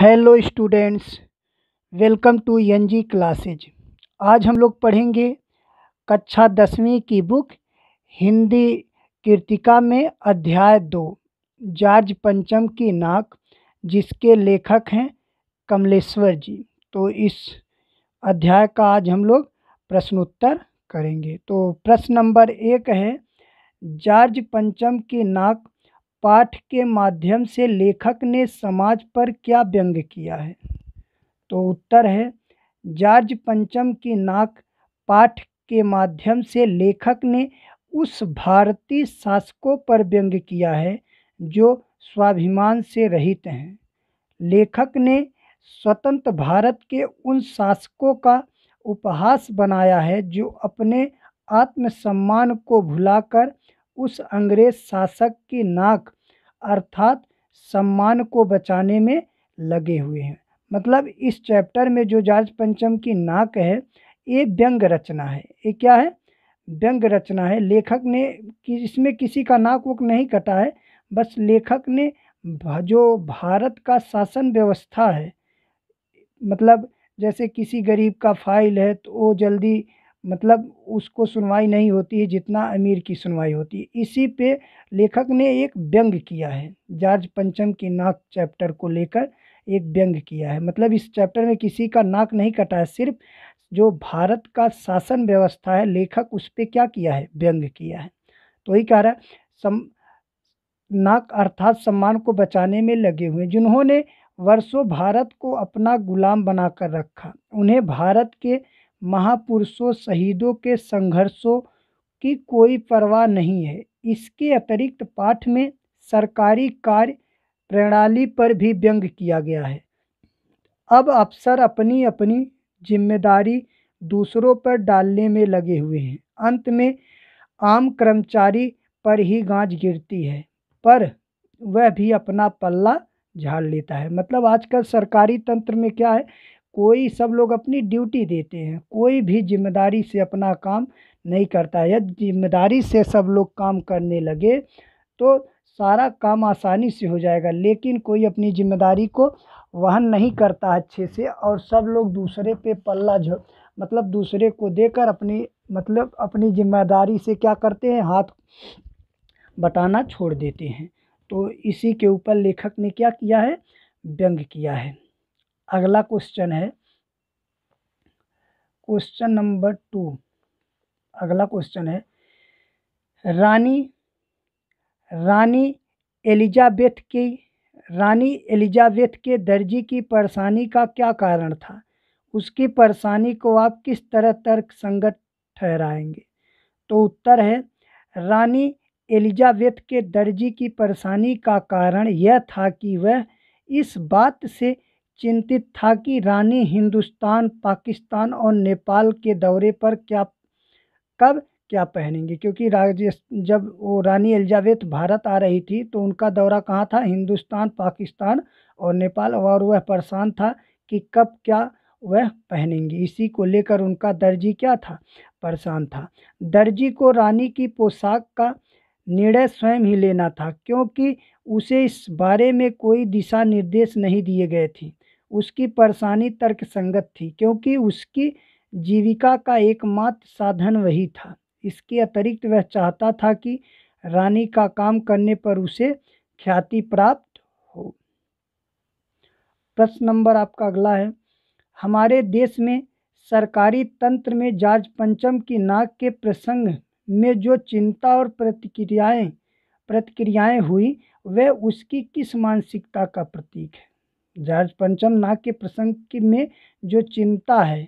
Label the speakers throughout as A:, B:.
A: hello students welcome to N G classes आज हम लोग पढ़ेंगे कक्षा दसवीं की बुक हिंदी कृतिका में अध्याय दो जॉर्ज पंचम की नाक जिसके लेखक हैं कमलेश्वर जी तो इस अध्याय का आज हम लोग प्रश्नोत्तर करेंगे तो प्रश्न नंबर एक है जॉर्ज पंचम की नाक पाठ के माध्यम से लेखक ने समाज पर क्या व्यंग किया है तो उत्तर है जॉर्ज पंचम की नाक पाठ के माध्यम से लेखक ने उस भारतीय शासकों पर व्यंग किया है जो स्वाभिमान से रहित हैं लेखक ने स्वतंत्र भारत के उन शासकों का उपहास बनाया है जो अपने आत्मसम्मान को भुलाकर उस अंग्रेज शासक की नाक अर्थात सम्मान को बचाने में लगे हुए हैं मतलब इस चैप्टर में जो जॉर्ज पंचम की नाक है ये व्यंग रचना है ये क्या है व्यंग रचना है लेखक ने कि इसमें किसी का नाक वक नहीं कटा है बस लेखक ने जो भारत का शासन व्यवस्था है मतलब जैसे किसी गरीब का फाइल है तो वो जल्दी मतलब उसको सुनवाई नहीं होती है जितना अमीर की सुनवाई होती है इसी पे लेखक ने एक व्यंग किया है जॉर्ज पंचम की नाक चैप्टर को लेकर एक व्यंग किया है मतलब इस चैप्टर में किसी का नाक नहीं कटा है सिर्फ जो भारत का शासन व्यवस्था है लेखक उस पर क्या किया है व्यंग किया है तो ही कह रहा है सम नाक अर्थात सम्मान को बचाने में लगे हुए जिन्होंने वर्षों भारत को अपना गुलाम बनाकर रखा उन्हें भारत के महापुरुषों शहीदों के संघर्षों की कोई परवाह नहीं है इसके अतिरिक्त पाठ में सरकारी कार्य प्रणाली पर भी व्यंग किया गया है अब अफसर अपनी अपनी जिम्मेदारी दूसरों पर डालने में लगे हुए हैं अंत में आम कर्मचारी पर ही गांज गिरती है पर वह भी अपना पल्ला झाड़ लेता है मतलब आजकल सरकारी तंत्र में क्या है कोई सब लोग अपनी ड्यूटी देते हैं कोई भी ज़िम्मेदारी से अपना काम नहीं करता है यदि ज़िम्मेदारी से सब लोग काम करने लगे तो सारा काम आसानी से हो जाएगा लेकिन कोई अपनी ज़िम्मेदारी को वहन नहीं करता अच्छे से और सब लोग दूसरे पे पल्ला झ मतलब दूसरे को देकर अपनी मतलब अपनी ज़िम्मेदारी से क्या करते हैं हाथ बटाना छोड़ देते हैं तो इसी के ऊपर लेखक ने क्या किया है व्यंग किया है अगला क्वेश्चन है क्वेश्चन नंबर टू अगला क्वेश्चन है रानी रानी एलिजाबेथ की रानी एलिजाबेथ के दर्जी की परेशानी का क्या कारण था उसकी परेशानी को आप किस तरह तर्क संगत ठहराएंगे तो उत्तर है रानी एलिजाबेथ के दर्जी की परेशानी का कारण यह था कि वह इस बात से चिंतित था कि रानी हिंदुस्तान पाकिस्तान और नेपाल के दौरे पर क्या कब क्या पहनेंगी क्योंकि राजेश जब वो रानी एलिजाबेथ भारत आ रही थी तो उनका दौरा कहाँ था हिंदुस्तान पाकिस्तान और नेपाल और वह परेशान था कि कब क्या वह पहनेंगी इसी को लेकर उनका दर्जी क्या था परेशान था दर्जी को रानी की पोशाक का निर्णय स्वयं ही लेना था क्योंकि उसे इस बारे में कोई दिशा निर्देश नहीं दिए गए थे उसकी परेशानी तर्कसंगत थी क्योंकि उसकी जीविका का एकमात्र साधन वही था इसके अतिरिक्त वह चाहता था कि रानी का काम करने पर उसे ख्याति प्राप्त हो प्रश्न नंबर आपका अगला है हमारे देश में सरकारी तंत्र में जार्ज पंचम की नाक के प्रसंग में जो चिंता और प्रतिक्रियाएं प्रतिक्रियाएं हुई वह उसकी किस मानसिकता का प्रतीक है जॉर्ज पंचम नाग के प्रसंग की में जो चिंता है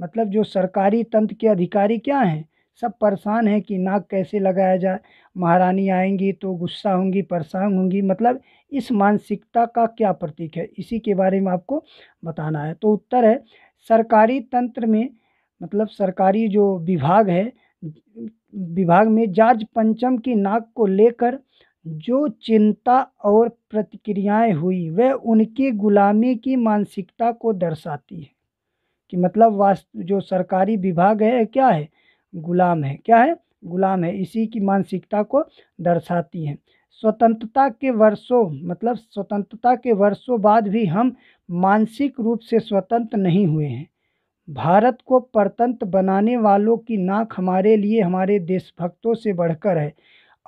A: मतलब जो सरकारी तंत्र के अधिकारी क्या हैं सब परेशान हैं कि नाक कैसे लगाया जाए महारानी आएंगी तो गुस्सा होंगी परेशान होंगी मतलब इस मानसिकता का क्या प्रतीक है इसी के बारे में आपको बताना है तो उत्तर है सरकारी तंत्र में मतलब सरकारी जो विभाग है विभाग में जॉर्ज पंचम की नाक को लेकर जो चिंता और प्रतिक्रियाएं हुई वह उनकी गुलामी की मानसिकता को दर्शाती है कि मतलब वास्त जो सरकारी विभाग है क्या है गुलाम है क्या है गुलाम है इसी की मानसिकता को दर्शाती है स्वतंत्रता के वर्षों मतलब स्वतंत्रता के वर्षों बाद भी हम मानसिक रूप से स्वतंत्र नहीं हुए हैं भारत को परतंत्र बनाने वालों की नाक हमारे लिए हमारे देशभक्तों से बढ़कर है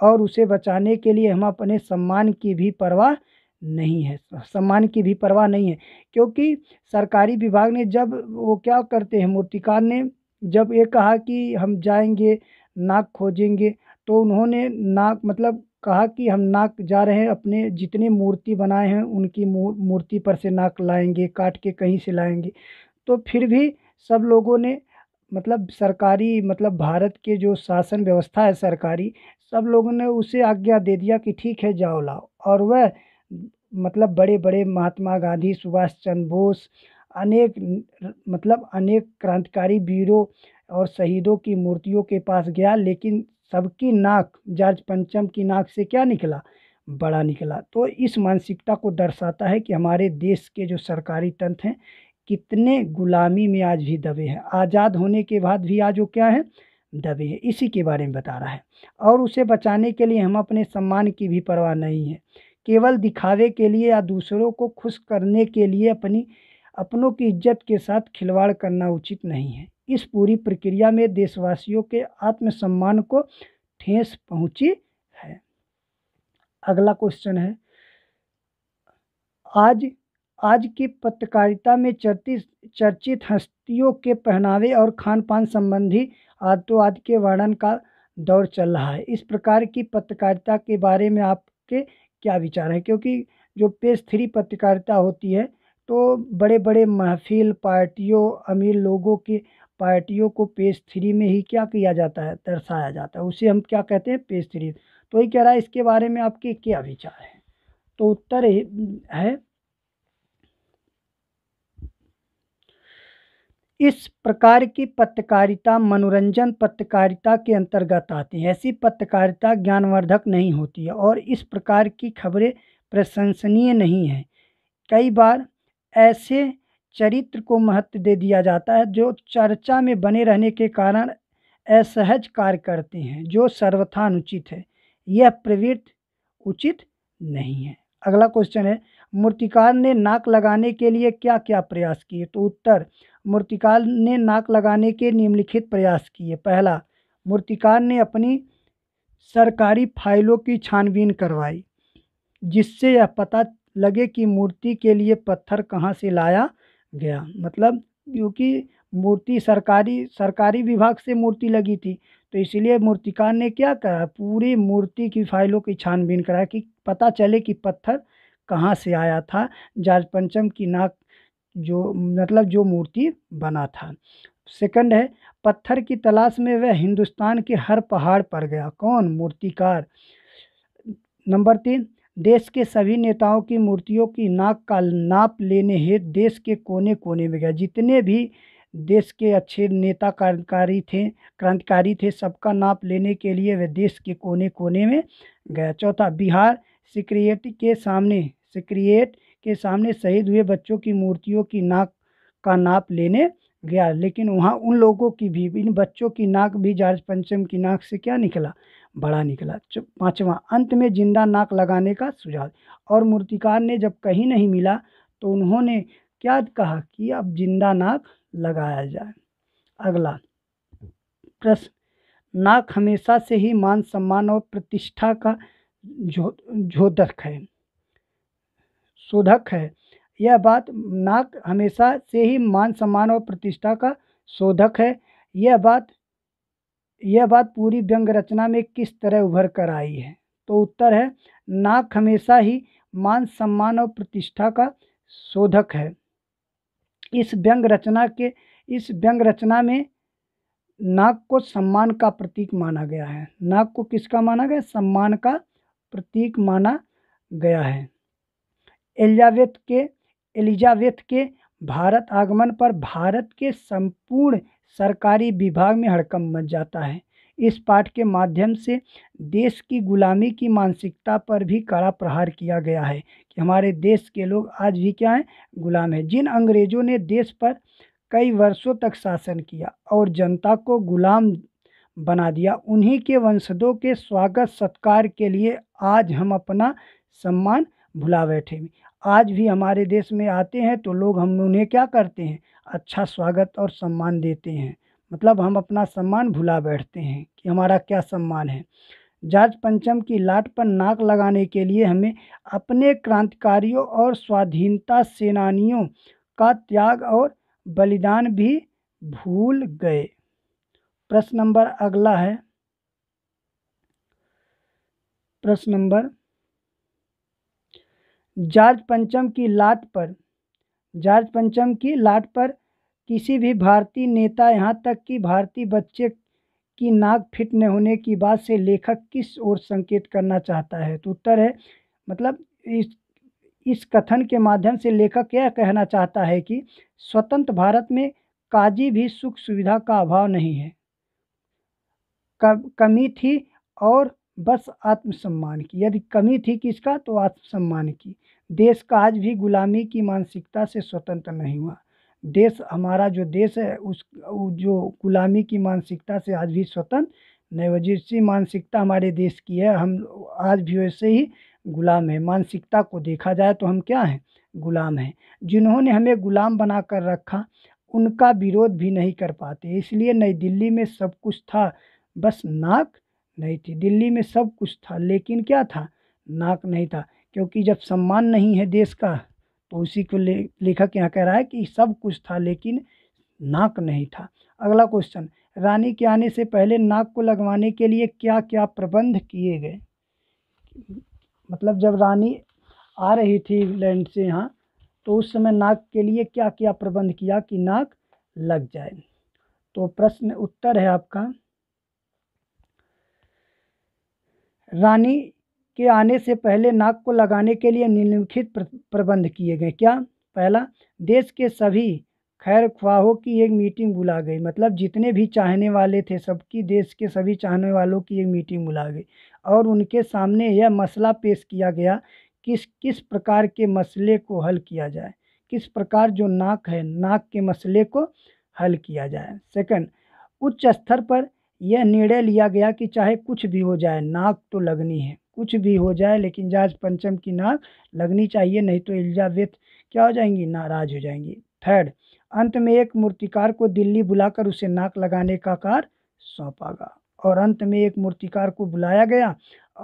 A: और उसे बचाने के लिए हम अपने सम्मान की भी परवाह नहीं है सम्मान की भी परवाह नहीं है क्योंकि सरकारी विभाग ने जब वो क्या करते हैं मूर्तिकार ने जब ये कहा कि हम जाएंगे नाक खोजेंगे तो उन्होंने नाक मतलब कहा कि हम नाक जा रहे हैं अपने जितने मूर्ति बनाए हैं उनकी मूर्ति पर से नाक लाएंगे काट के कहीं से लाएंगे तो फिर भी सब लोगों ने मतलब सरकारी मतलब भारत के जो शासन व्यवस्था है सरकारी सब लोगों ने उसे आज्ञा दे दिया कि ठीक है जाओ लाओ और वह मतलब बड़े बड़े महात्मा गांधी सुभाष चंद्र बोस अनेक मतलब अनेक क्रांतिकारी वीरों और शहीदों की मूर्तियों के पास गया लेकिन सबकी नाक जार्ज पंचम की नाक से क्या निकला बड़ा निकला तो इस मानसिकता को दर्शाता है कि हमारे देश के जो सरकारी तंत्र हैं कितने गुलामी में आज भी दबे हैं आज़ाद होने के बाद भी आज वो क्या है दबे हैं इसी के बारे में बता रहा है और उसे बचाने के लिए हम अपने सम्मान की भी परवाह नहीं है केवल दिखावे के लिए या दूसरों को खुश करने के लिए अपनी अपनों की इज्जत के साथ खिलवाड़ करना उचित नहीं है इस पूरी प्रक्रिया में देशवासियों के आत्मसम्मान को ठेस पहुंची है अगला क्वेश्चन है आज आज की पत्रकारिता में चर्चित चर्चित हस्तियों के पहनावे और खान पान संबंधी आतोआत के वर्णन का दौर चल रहा है इस प्रकार की पत्रकारिता के बारे में आपके क्या विचार हैं क्योंकि जो पेज थ्री पत्रकारिता होती है तो बड़े बड़े महफिल पार्टियों अमीर लोगों के पार्टियों को पेज थ्री में ही क्या किया जाता है दर्शाया जाता है उसे हम क्या कहते हैं पेज थ्री तो ये कह रहा है इसके बारे में आपके क्या विचार हैं तो उत्तर है इस प्रकार की पत्रकारिता मनोरंजन पत्रकारिता के अंतर्गत आती है ऐसी पत्रकारिता ज्ञानवर्धक नहीं होती है और इस प्रकार की खबरें प्रशंसनीय नहीं हैं कई बार ऐसे चरित्र को महत्व दे दिया जाता है जो चर्चा में बने रहने के कारण असहज कार्य करते हैं जो सर्वथा अनुचित है यह प्रवृत्ति उचित नहीं है अगला क्वेश्चन है मूर्तिकार ने नाक लगाने के लिए क्या क्या प्रयास किए तो उत्तर मूर्तिकार ने नाक लगाने के निम्नलिखित प्रयास किए पहला मूर्तिकार ने अपनी सरकारी फाइलों की छानबीन करवाई जिससे यह पता लगे कि मूर्ति के लिए पत्थर कहाँ से लाया गया मतलब क्योंकि मूर्ति सरकारी सरकारी विभाग से मूर्ति लगी थी तो इसलिए मूर्तिकार ने क्या करा पूरी मूर्ति की फाइलों की छानबीन कराया कि पता चले कि पत्थर कहाँ से आया था जाज पंचम की नाक जो मतलब जो मूर्ति बना था सेकंड है पत्थर की तलाश में वह हिंदुस्तान के हर पहाड़ पर गया कौन मूर्तिकार नंबर तीन देश के सभी नेताओं की मूर्तियों की नाक का नाप लेने हेतु देश के कोने कोने में गया जितने भी देश के अच्छे नेता क्रांतिकारी थे क्रांतिकारी थे सबका नाप लेने के लिए वह देश के कोने कोने में गया चौथा बिहार सिक्रिएट के सामने सिक्रिएट के सामने शहीद हुए बच्चों की मूर्तियों की नाक का नाप लेने गया लेकिन वहाँ उन लोगों की भी इन बच्चों की नाक भी जार्ज पंचम की नाक से क्या निकला बड़ा निकला पाँचवा अंत में जिंदा नाक लगाने का सुझाव और मूर्तिकार ने जब कहीं नहीं मिला तो उन्होंने क्या कहा कि अब जिंदा नाक लगाया जाए अगला प्रश्न नाक हमेशा से ही मान सम्मान और प्रतिष्ठा का झोतक जो, है शोधक है यह बात नाक हमेशा से ही मान सम्मान और प्रतिष्ठा का शोधक है यह बात यह बात पूरी व्यंग रचना में किस तरह उभर कर आई है तो उत्तर है नाक हमेशा ही मान सम्मान और प्रतिष्ठा का शोधक है इस व्यंग रचना के इस व्यंग रचना में नाक को सम्मान का प्रतीक माना गया है नाक को किसका माना गया सम्मान का प्रतीक माना गया है एलिजावेथ के एलिजाबेथ के भारत आगमन पर भारत के संपूर्ण सरकारी विभाग में हड़कम मच जाता है इस पाठ के माध्यम से देश की गुलामी की मानसिकता पर भी कड़ा प्रहार किया गया है कि हमारे देश के लोग आज भी क्या हैं गुलाम हैं जिन अंग्रेज़ों ने देश पर कई वर्षों तक शासन किया और जनता को गुलाम बना दिया उन्हीं के वंशजों के स्वागत सत्कार के लिए आज हम अपना सम्मान भुला बैठे में आज भी हमारे देश में आते हैं तो लोग हम उन्हें क्या करते हैं अच्छा स्वागत और सम्मान देते हैं मतलब हम अपना सम्मान भुला बैठते हैं कि हमारा क्या सम्मान है जाज पंचम की लाट पर नाक लगाने के लिए हमें अपने क्रांतिकारियों और स्वाधीनता सेनानियों का त्याग और बलिदान भी भूल गए प्रश्न नंबर अगला है प्रश्न नंबर जॉर्ज पंचम की लाट पर जॉर्ज पंचम की लाट पर किसी भी भारतीय नेता यहाँ तक कि भारतीय बच्चे की नाक फिट न होने की बात से लेखक किस ओर संकेत करना चाहता है तो उत्तर है मतलब इस इस कथन के माध्यम से लेखक यह कहना चाहता है कि स्वतंत्र भारत में काजी भी सुख सुविधा का अभाव नहीं है कमी थी और बस आत्मसम्मान की यदि कमी थी किसका तो आत्मसम्मान की देश का आज भी गुलामी की मानसिकता से स्वतंत्र नहीं हुआ देश हमारा जो देश है उस जो गुलामी की मानसिकता से आज भी स्वतंत्र नहीं हुआ जिसकी मानसिकता हमारे देश की है हम आज भी वैसे ही गुलाम है मानसिकता को देखा जाए तो हम क्या हैं गुलाम हैं जिन्होंने हमें गुलाम बना कर रखा उनका विरोध भी नहीं कर पाते इसलिए नई दिल्ली में सब कुछ था बस नाक नहीं थी दिल्ली में सब कुछ था लेकिन क्या था नाक नहीं था क्योंकि जब सम्मान नहीं है देश का तो उसी को ले लेखक यहाँ कह रहा है कि सब कुछ था लेकिन नाक नहीं था अगला क्वेश्चन रानी के आने से पहले नाक को लगवाने के लिए क्या क्या प्रबंध किए गए मतलब जब रानी आ रही थी लैंड से यहाँ तो उस समय नाक के लिए क्या क्या प्रबंध किया कि नाक लग जाए तो प्रश्न उत्तर है आपका रानी के आने से पहले नाक को लगाने के लिए निम्नलिखित प्रबंध किए गए क्या पहला देश के सभी खैर ख्वाहों की एक मीटिंग बुला गई मतलब जितने भी चाहने वाले थे सबकी देश के सभी चाहने वालों की एक मीटिंग बुला गई और उनके सामने यह मसला पेश किया गया किस किस प्रकार के मसले को हल किया जाए किस प्रकार जो नाक है नाक के मसले को हल किया जाए सेकंड उच्च स्तर पर यह निर्णय लिया गया कि चाहे कुछ भी हो जाए नाक तो लगनी है कुछ भी हो जाए लेकिन जाज पंचम की नाक लगनी चाहिए नहीं तो एलिजाबेथ क्या हो जाएंगी नाराज हो जाएंगी थर्ड अंत में एक मूर्तिकार को दिल्ली बुलाकर उसे नाक लगाने का कार सौंपा गया और अंत में एक मूर्तिकार को बुलाया गया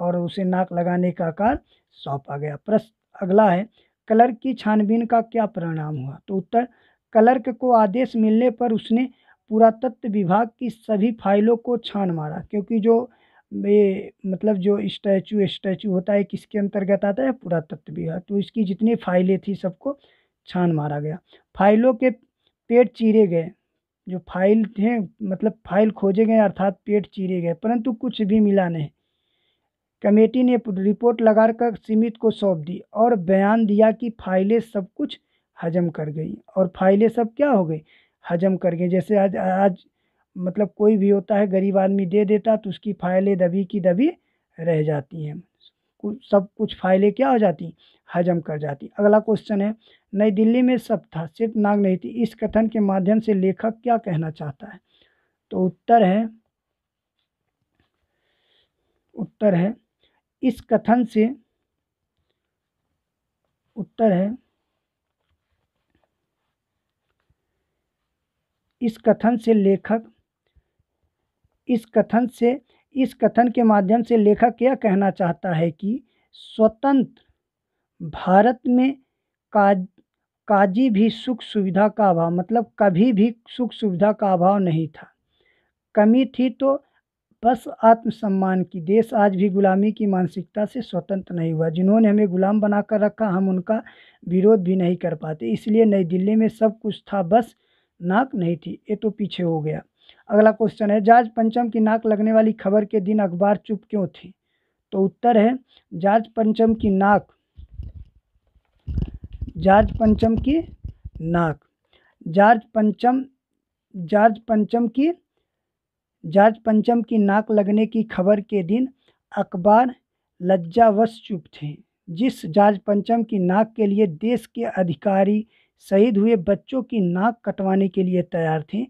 A: और उसे नाक लगाने का कार सौंपा गया प्रश्न अगला है कलर की छानबीन का क्या परिणाम हुआ तो उत्तर क्लर्क को आदेश मिलने पर उसने पुरातत्व विभाग की सभी फाइलों को छान मारा क्योंकि जो ये मतलब जो स्टैचू स्टैचू होता है किसके अंतर्गत आता है पुरातत्व विभाग तो इसकी जितनी फाइलें थी सबको छान मारा गया फाइलों के पेट चीरे गए जो फाइल थे मतलब फाइल खोजे गए अर्थात पेट चीरे गए परंतु कुछ भी मिला नहीं कमेटी ने रिपोर्ट लगाकर सीमित को सौंप दी और बयान दिया कि फाइलें सब कुछ हजम कर गई और फाइलें सब क्या हो गई हजम कर गई जैसे आज आज मतलब कोई भी होता है गरीब आदमी दे देता तो उसकी फाइलें दबी की दबी रह जाती हैं सब कुछ फाइलें क्या हो जाती हजम कर जाती अगला क्वेश्चन है नई दिल्ली में सब था सिर्फ नाग नहीं थी इस कथन के माध्यम से लेखक क्या कहना चाहता है तो उत्तर है उत्तर है इस कथन से उत्तर है इस कथन से लेखक इस कथन से इस कथन के माध्यम से लेखक यह कहना चाहता है कि स्वतंत्र भारत में काज काजी भी सुख सुविधा का अभाव मतलब कभी भी सुख सुविधा का अभाव नहीं था कमी थी तो बस आत्मसम्मान की देश आज भी गुलामी की मानसिकता से स्वतंत्र नहीं हुआ जिन्होंने हमें गुलाम बनाकर रखा हम उनका विरोध भी नहीं कर पाते इसलिए नई दिल्ली में सब कुछ था बस नाक नहीं थी ये तो पीछे हो गया अगला क्वेश्चन है जाज पंचम की नाक लगने वाली खबर के दिन अखबार चुप क्यों थी तो उत्तर है जाज पंचम की नाक जार्ज पंचम की नाक जार्ज पंचम जार्ज पंचम की जार्ज पंचम की नाक लगने की खबर के दिन अखबार लज्जावश चुप थे जिस जार्ज पंचम की नाक के लिए देश के अधिकारी शहीद हुए बच्चों की नाक कटवाने के लिए तैयार थे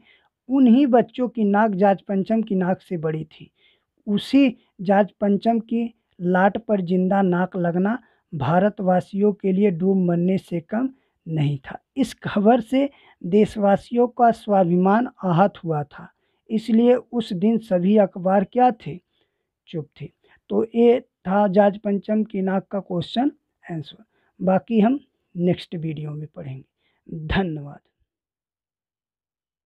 A: उन्हीं बच्चों की नाक जाज पंचम की नाक से बड़ी थी उसी जाज पंचम की लाट पर जिंदा नाक लगना भारतवासियों के लिए डूब मरने से कम नहीं था इस खबर से देशवासियों का स्वाभिमान आहत हुआ था इसलिए उस दिन सभी अखबार क्या थे चुप थे तो ये था जाज पंचम की नाक का क्वेश्चन आंसर बाकी हम नेक्स्ट वीडियो में पढ़ेंगे धन्यवाद